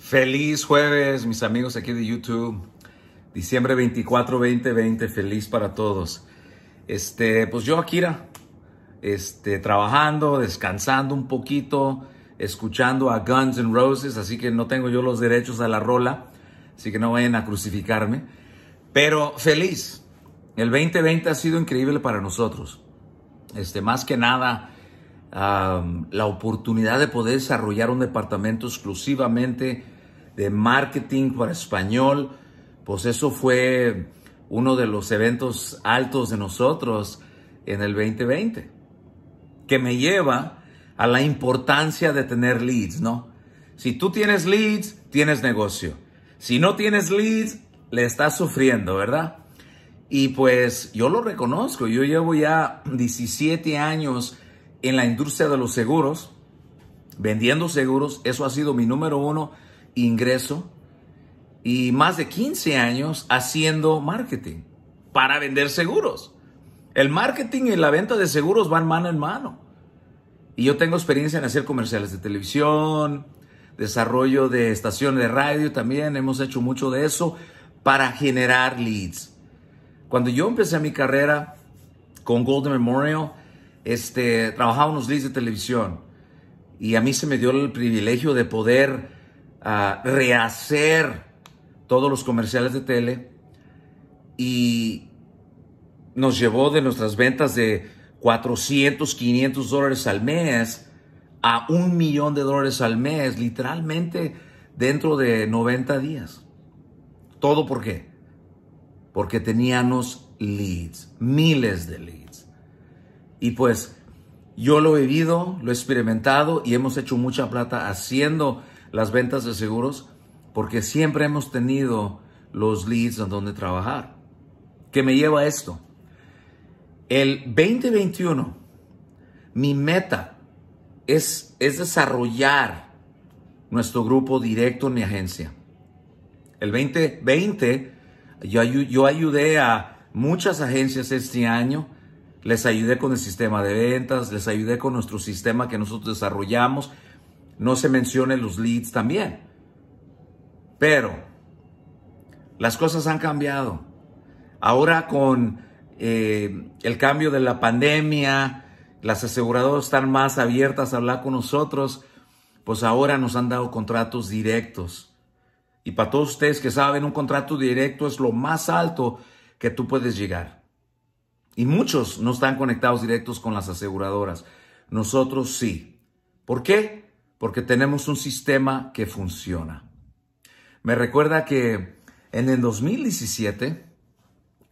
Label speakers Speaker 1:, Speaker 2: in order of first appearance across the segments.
Speaker 1: Feliz jueves, mis amigos aquí de YouTube. Diciembre 24, 2020, feliz para todos. Este, pues yo, Akira, este, trabajando, descansando un poquito, escuchando a Guns N' Roses, así que no tengo yo los derechos a la rola, así que no vayan a crucificarme. Pero feliz. El 2020 ha sido increíble para nosotros. Este, más que nada, la oportunidad de poder desarrollar un departamento exclusivamente de marketing para español, pues eso fue uno de los eventos altos de nosotros en el 2020, que me lleva a la importancia de tener leads, ¿no? Si tú tienes leads, tienes negocio. Si no tienes leads, le estás sufriendo, ¿verdad? Y pues yo lo reconozco, yo llevo ya 17 años en la industria de los seguros, vendiendo seguros. Eso ha sido mi número uno ingreso. Y más de 15 años haciendo marketing para vender seguros. El marketing y la venta de seguros van mano en mano. Y yo tengo experiencia en hacer comerciales de televisión, desarrollo de estaciones de radio también. Hemos hecho mucho de eso para generar leads. Cuando yo empecé mi carrera con Golden Memorial, este, trabajaba unos leads de televisión y a mí se me dio el privilegio de poder ah, rehacer todos los comerciales de tele y nos llevó de nuestras ventas de 400, 500 dólares al mes a un millón de dólares al mes, literalmente dentro de 90 días. ¿Todo por qué? Porque teníamos leads, miles de leads. Y pues yo lo he vivido, lo he experimentado y hemos hecho mucha plata haciendo las ventas de seguros porque siempre hemos tenido los leads en donde trabajar. ¿Qué me lleva a esto. El 2021, mi meta es, desarrollar nuestro grupo directo en mi agencia. El 2020, yo ayudé a muchas agencias este año les ayudé con el sistema de ventas, les ayudé con nuestro sistema que nosotros desarrollamos. No se mencionen los leads también. Pero las cosas han cambiado. Ahora con eh, el cambio de la pandemia, las aseguradoras están más abiertas a hablar con nosotros, pues ahora nos han dado contratos directos. Y para todos ustedes que saben, un contrato directo es lo más alto que tú puedes llegar. Y muchos no están conectados directos con las aseguradoras. Nosotros sí. ¿Por qué? Porque tenemos un sistema que funciona. Me recuerda que en el 2017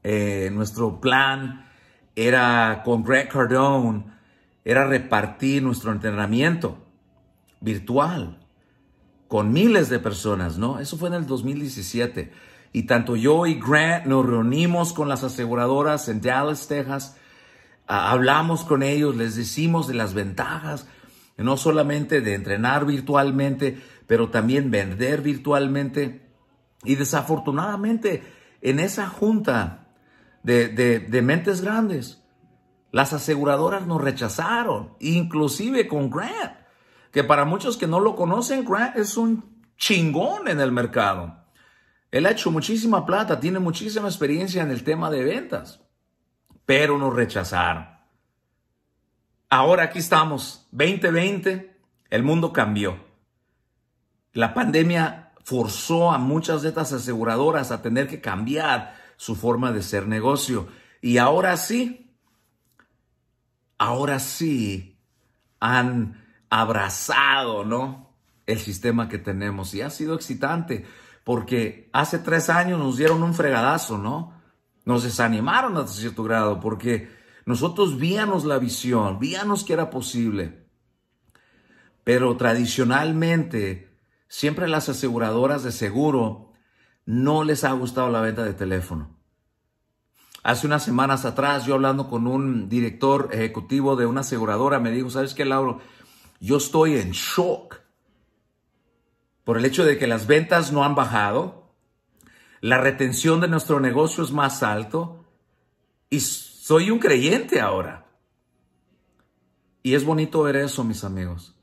Speaker 1: eh, nuestro plan era con Greg Cardone, era repartir nuestro entrenamiento virtual con miles de personas, ¿no? Eso fue en el 2017 y tanto yo y Grant nos reunimos con las aseguradoras en Dallas, Texas, hablamos con ellos, les decimos de las ventajas, no solamente de entrenar virtualmente, pero también vender virtualmente. Y desafortunadamente, en esa junta de, de, de mentes grandes, las aseguradoras nos rechazaron, inclusive con Grant, que para muchos que no lo conocen, Grant es un chingón en el mercado. Él ha hecho muchísima plata, tiene muchísima experiencia en el tema de ventas, pero nos rechazaron. Ahora aquí estamos, 2020, el mundo cambió. La pandemia forzó a muchas de estas aseguradoras a tener que cambiar su forma de ser negocio. Y ahora sí, ahora sí han abrazado, ¿no? El sistema que tenemos y ha sido excitante porque hace tres años nos dieron un fregadazo, ¿no? Nos desanimaron hasta cierto grado, porque nosotros víamos la visión, víamos que era posible. Pero tradicionalmente, siempre las aseguradoras de seguro no les ha gustado la venta de teléfono. Hace unas semanas atrás, yo hablando con un director ejecutivo de una aseguradora, me dijo, ¿sabes qué, Lauro? Yo estoy en shock por el hecho de que las ventas no han bajado, la retención de nuestro negocio es más alto y soy un creyente ahora. Y es bonito ver eso, mis amigos,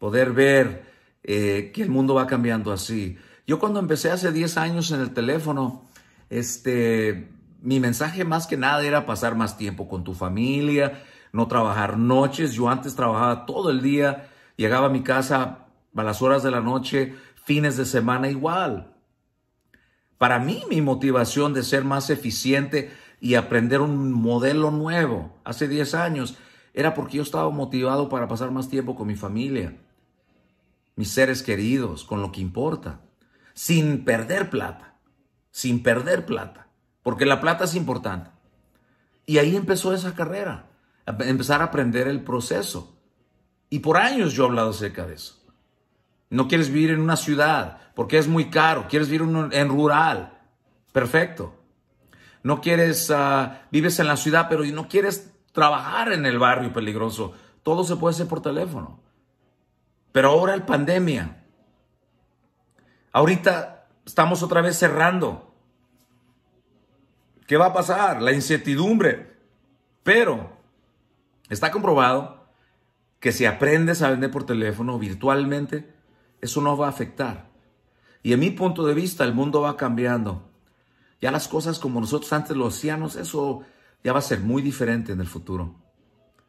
Speaker 1: poder ver eh, que el mundo va cambiando así. Yo cuando empecé hace 10 años en el teléfono, este, mi mensaje más que nada era pasar más tiempo con tu familia, no trabajar noches. Yo antes trabajaba todo el día, llegaba a mi casa a las horas de la noche, fines de semana igual. Para mí, mi motivación de ser más eficiente y aprender un modelo nuevo hace 10 años era porque yo estaba motivado para pasar más tiempo con mi familia, mis seres queridos, con lo que importa, sin perder plata, sin perder plata, porque la plata es importante. Y ahí empezó esa carrera, empezar a aprender el proceso. Y por años yo he hablado acerca de eso. No quieres vivir en una ciudad porque es muy caro. Quieres vivir en rural. Perfecto. No quieres, ah, vives en la ciudad, pero no quieres trabajar en el barrio peligroso. Todo se puede hacer por teléfono. Pero ahora el pandemia. Ahorita estamos otra vez cerrando. ¿Qué va a pasar? La incertidumbre. Pero está comprobado que si aprendes a vender por teléfono virtualmente, eso no va a afectar. Y en mi punto de vista, el mundo va cambiando. Ya las cosas como nosotros antes lo hacíamos, eso ya va a ser muy diferente en el futuro.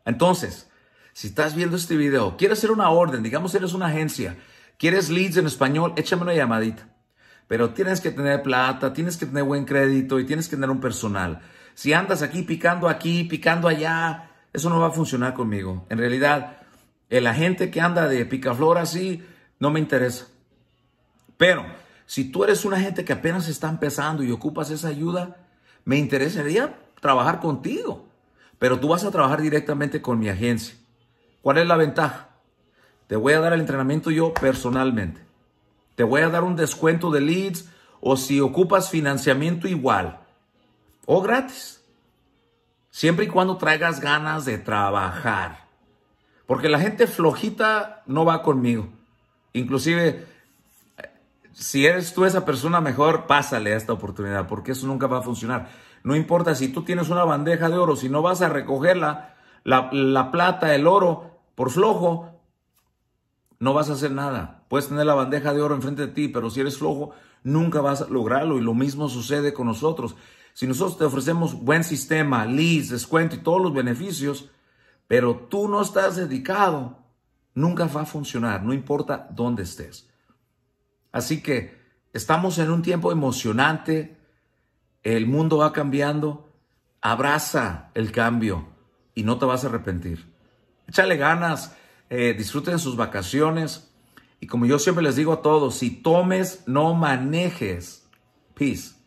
Speaker 1: Entonces, si estás viendo este video, quieres hacer una orden, digamos eres una agencia, quieres leads en español, échame una llamadita. Pero tienes que tener plata, tienes que tener buen crédito y tienes que tener un personal. Si andas aquí picando aquí, picando allá, eso no va a funcionar conmigo. En realidad, el agente que anda de picaflor así, no me interesa. Pero si tú eres una gente que apenas está empezando y ocupas esa ayuda, me interesaría trabajar contigo. Pero tú vas a trabajar directamente con mi agencia. ¿Cuál es la ventaja? Te voy a dar el entrenamiento yo personalmente. Te voy a dar un descuento de leads o si ocupas financiamiento igual o gratis. Siempre y cuando traigas ganas de trabajar. Porque la gente flojita no va conmigo. Inclusive, si eres tú esa persona, mejor pásale a esta oportunidad, porque eso nunca va a funcionar. No importa si tú tienes una bandeja de oro, si no vas a recogerla, la, la plata, el oro, por flojo, no vas a hacer nada. Puedes tener la bandeja de oro enfrente de ti, pero si eres flojo, nunca vas a lograrlo. Y lo mismo sucede con nosotros. Si nosotros te ofrecemos buen sistema, leads, descuento y todos los beneficios, pero tú no estás dedicado nunca va a funcionar, no importa dónde estés. Así que estamos en un tiempo emocionante, el mundo va cambiando, abraza el cambio y no te vas a arrepentir. Échale ganas, eh, disfruten sus vacaciones y como yo siempre les digo a todos, si tomes, no manejes. Peace.